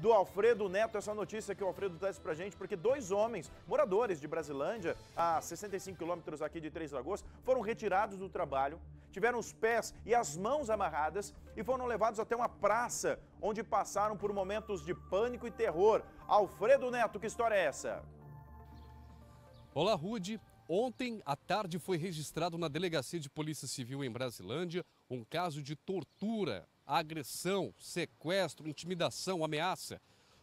do Alfredo Neto. Essa notícia que o Alfredo traz pra gente, porque dois homens, moradores de Brasilândia, a 65 quilômetros aqui de Três Lagoas, foram retirados do trabalho, tiveram os pés e as mãos amarradas e foram levados até uma praça, onde passaram por momentos de pânico e terror. Alfredo Neto, que história é essa? Olá, Rude. Ontem à tarde foi registrado na Delegacia de Polícia Civil em Brasilândia um caso de tortura, agressão, sequestro, intimidação, ameaça.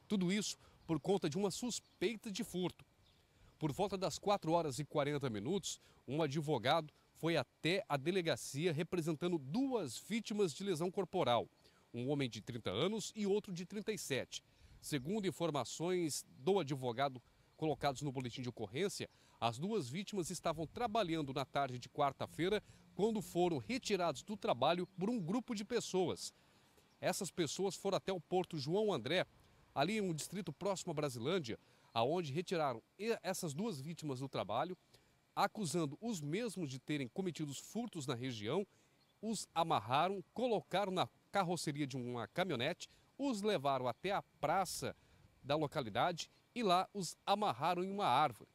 Tudo isso por conta de uma suspeita de furto. Por volta das 4 horas e 40 minutos, um advogado foi até a delegacia representando duas vítimas de lesão corporal, um homem de 30 anos e outro de 37. Segundo informações do advogado colocados no boletim de ocorrência, as duas vítimas estavam trabalhando na tarde de quarta-feira quando foram retirados do trabalho por um grupo de pessoas. Essas pessoas foram até o Porto João André, ali em um distrito próximo a Brasilândia, aonde retiraram essas duas vítimas do trabalho, acusando os mesmos de terem cometido furtos na região, os amarraram, colocaram na carroceria de uma caminhonete, os levaram até a praça da localidade e lá os amarraram em uma árvore.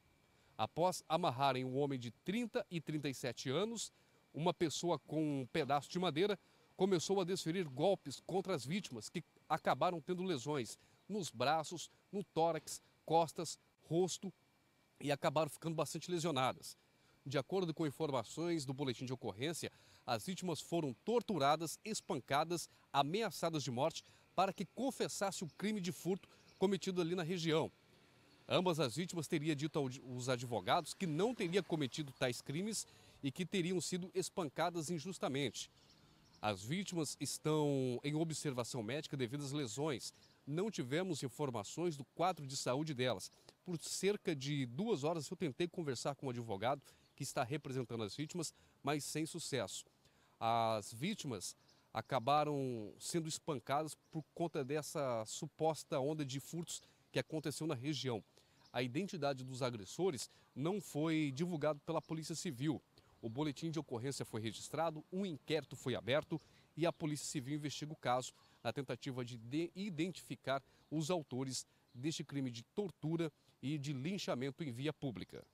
Após amarrarem um homem de 30 e 37 anos, uma pessoa com um pedaço de madeira começou a desferir golpes contra as vítimas, que acabaram tendo lesões nos braços, no tórax, costas, rosto e acabaram ficando bastante lesionadas. De acordo com informações do boletim de ocorrência, as vítimas foram torturadas, espancadas, ameaçadas de morte para que confessasse o crime de furto cometido ali na região. Ambas as vítimas teria dito aos advogados que não teria cometido tais crimes e que teriam sido espancadas injustamente. As vítimas estão em observação médica devido às lesões. Não tivemos informações do quadro de saúde delas. Por cerca de duas horas eu tentei conversar com o um advogado que está representando as vítimas, mas sem sucesso. As vítimas acabaram sendo espancadas por conta dessa suposta onda de furtos que aconteceu na região. A identidade dos agressores não foi divulgada pela Polícia Civil. O boletim de ocorrência foi registrado, um inquérito foi aberto e a Polícia Civil investiga o caso na tentativa de, de identificar os autores deste crime de tortura e de linchamento em via pública.